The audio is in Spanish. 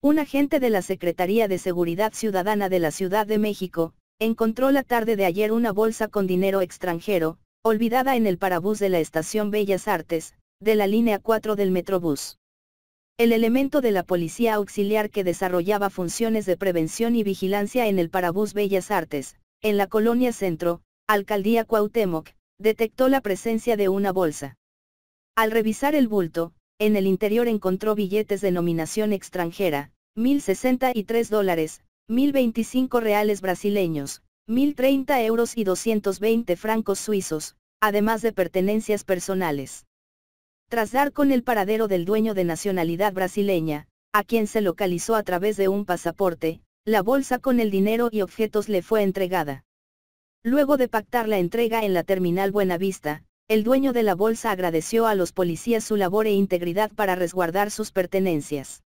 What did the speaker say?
Un agente de la Secretaría de Seguridad Ciudadana de la Ciudad de México, encontró la tarde de ayer una bolsa con dinero extranjero, olvidada en el parabús de la estación Bellas Artes, de la línea 4 del Metrobús. El elemento de la policía auxiliar que desarrollaba funciones de prevención y vigilancia en el parabús Bellas Artes, en la colonia Centro, Alcaldía Cuauhtémoc, detectó la presencia de una bolsa. Al revisar el bulto, en el interior encontró billetes de nominación extranjera, 1.063 dólares, 1.025 reales brasileños, 1.030 euros y 220 francos suizos, además de pertenencias personales. Tras dar con el paradero del dueño de nacionalidad brasileña, a quien se localizó a través de un pasaporte, la bolsa con el dinero y objetos le fue entregada. Luego de pactar la entrega en la terminal Buenavista, el dueño de la bolsa agradeció a los policías su labor e integridad para resguardar sus pertenencias.